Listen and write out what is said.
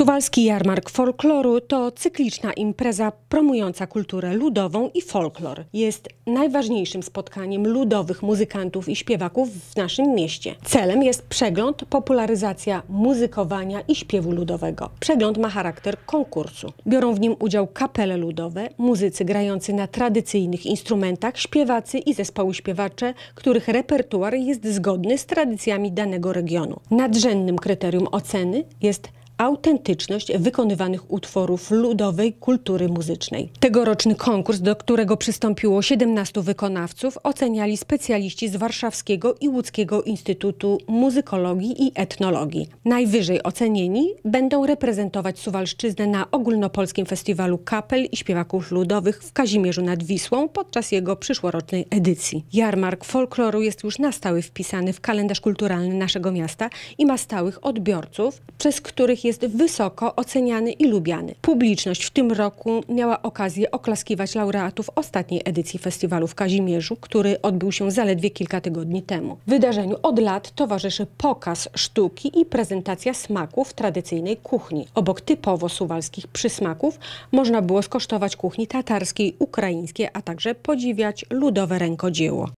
Suwalski Jarmark Folkloru to cykliczna impreza promująca kulturę ludową i folklor. Jest najważniejszym spotkaniem ludowych muzykantów i śpiewaków w naszym mieście. Celem jest przegląd, popularyzacja muzykowania i śpiewu ludowego. Przegląd ma charakter konkursu. Biorą w nim udział kapele ludowe, muzycy grający na tradycyjnych instrumentach, śpiewacy i zespoły śpiewacze, których repertuar jest zgodny z tradycjami danego regionu. Nadrzędnym kryterium oceny jest autentyczność wykonywanych utworów ludowej kultury muzycznej. Tegoroczny konkurs, do którego przystąpiło 17 wykonawców, oceniali specjaliści z Warszawskiego i Łódzkiego Instytutu Muzykologii i Etnologii. Najwyżej ocenieni będą reprezentować Suwalszczyznę na ogólnopolskim festiwalu kapel i śpiewaków ludowych w Kazimierzu nad Wisłą podczas jego przyszłorocznej edycji. Jarmark folkloru jest już na stałe wpisany w kalendarz kulturalny naszego miasta i ma stałych odbiorców, przez których jest jest wysoko oceniany i lubiany. Publiczność w tym roku miała okazję oklaskiwać laureatów ostatniej edycji festiwalu w Kazimierzu, który odbył się zaledwie kilka tygodni temu. Wydarzeniu od lat towarzyszy pokaz sztuki i prezentacja smaków tradycyjnej kuchni. Obok typowo suwalskich przysmaków można było skosztować kuchni tatarskiej, ukraińskiej, a także podziwiać ludowe rękodzieło.